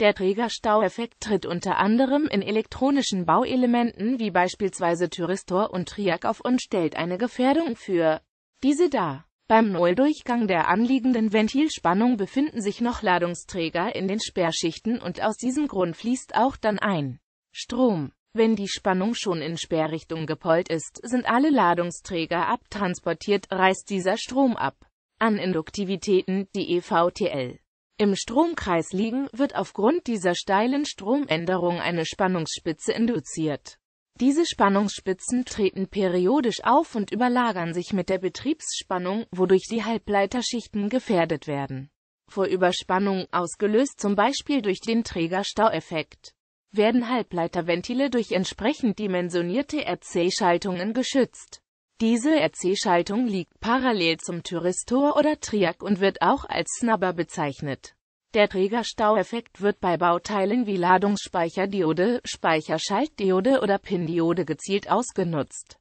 Der Trägerstaueffekt tritt unter anderem in elektronischen Bauelementen wie beispielsweise Thyristor und Triac auf und stellt eine Gefährdung für diese dar. Beim Nulldurchgang der anliegenden Ventilspannung befinden sich noch Ladungsträger in den Sperrschichten und aus diesem Grund fließt auch dann ein Strom. Wenn die Spannung schon in Sperrrichtung gepolt ist, sind alle Ladungsträger abtransportiert, reißt dieser Strom ab. An Induktivitäten, die EVTL im Stromkreis liegen, wird aufgrund dieser steilen Stromänderung eine Spannungsspitze induziert. Diese Spannungsspitzen treten periodisch auf und überlagern sich mit der Betriebsspannung, wodurch die Halbleiterschichten gefährdet werden. Vor Überspannung, ausgelöst zum Beispiel durch den Trägerstaueffekt, werden Halbleiterventile durch entsprechend dimensionierte RC-Schaltungen geschützt. Diese RC-Schaltung liegt parallel zum Thyristor oder Triak und wird auch als Snubber bezeichnet. Der Trägerstaueffekt wird bei Bauteilen wie Ladungsspeicherdiode, Speicherschaltdiode oder PIN-Diode gezielt ausgenutzt.